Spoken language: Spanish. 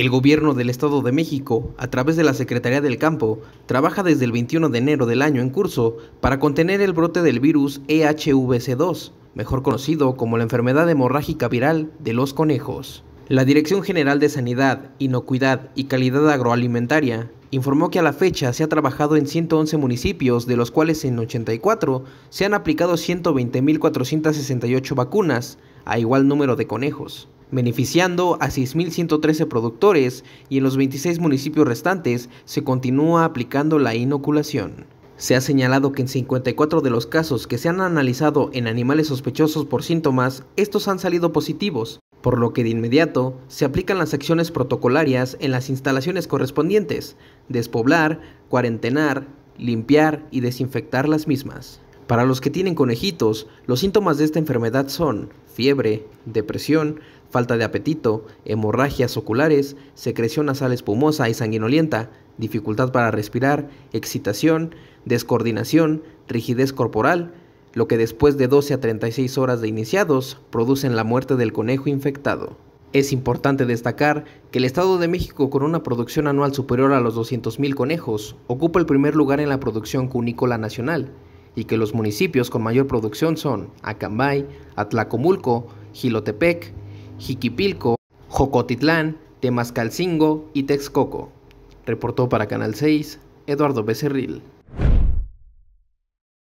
El gobierno del Estado de México, a través de la Secretaría del Campo, trabaja desde el 21 de enero del año en curso para contener el brote del virus EHVC2, mejor conocido como la enfermedad hemorrágica viral de los conejos. La Dirección General de Sanidad, Inocuidad y Calidad Agroalimentaria informó que a la fecha se ha trabajado en 111 municipios, de los cuales en 84 se han aplicado 120.468 vacunas a igual número de conejos beneficiando a 6.113 productores y en los 26 municipios restantes se continúa aplicando la inoculación. Se ha señalado que en 54 de los casos que se han analizado en animales sospechosos por síntomas, estos han salido positivos, por lo que de inmediato se aplican las acciones protocolarias en las instalaciones correspondientes, despoblar, cuarentenar, limpiar y desinfectar las mismas. Para los que tienen conejitos, los síntomas de esta enfermedad son fiebre, depresión, falta de apetito, hemorragias oculares, secreción nasal espumosa y sanguinolenta, dificultad para respirar, excitación, descoordinación, rigidez corporal, lo que después de 12 a 36 horas de iniciados producen la muerte del conejo infectado. Es importante destacar que el Estado de México, con una producción anual superior a los 200.000 conejos, ocupa el primer lugar en la producción cunícola nacional y que los municipios con mayor producción son Acambay, Atlacomulco, Gilotepec, Jiquipilco, Jocotitlán, Temascalcingo y Texcoco. Reportó para Canal 6 Eduardo Becerril.